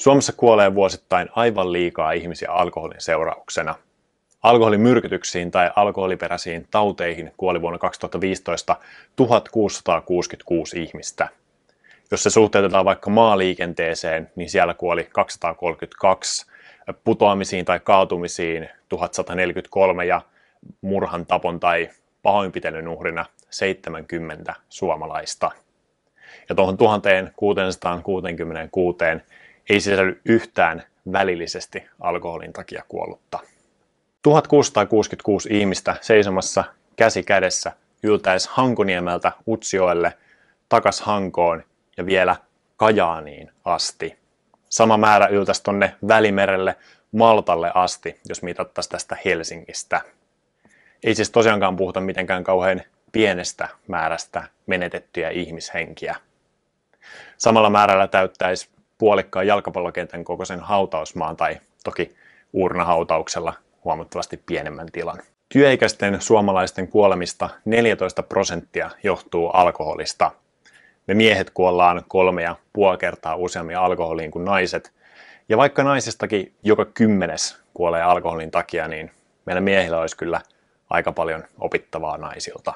Suomessa kuolee vuosittain aivan liikaa ihmisiä alkoholin seurauksena. Alkoholin myrkytyksiin tai alkoholiperäisiin tauteihin kuoli vuonna 2015 1666 ihmistä. Jos se suhteutetaan vaikka maaliikenteeseen, niin siellä kuoli 232, putoamisiin tai kaatumisiin 1143 ja murhan, tapon tai pahoinpitelyn uhrina 70 suomalaista. Ja tuohon 1666 ei sisälly yhtään välillisesti alkoholin takia kuollutta. 1666 ihmistä seisomassa käsi kädessä yltäis Hankoniemeltä Utsioelle, takas Hankoon ja vielä Kajaaniin asti. Sama määrä yltäisi tonne Välimerelle Maltalle asti, jos mitattaisiin tästä Helsingistä. Ei siis tosiaankaan puhuta mitenkään kauhean pienestä määrästä menetettyjä ihmishenkiä. Samalla määrällä täyttäisi puolikkaan jalkapallokentän kokoisen hautausmaan tai toki urnahautauksella huomattavasti pienemmän tilan. Työikäisten suomalaisten kuolemista 14 prosenttia johtuu alkoholista. Me miehet kuollaan kolme ja puoli kertaa useammin alkoholiin kuin naiset. Ja vaikka naisestakin joka kymmenes kuolee alkoholin takia, niin meillä miehillä olisi kyllä aika paljon opittavaa naisilta.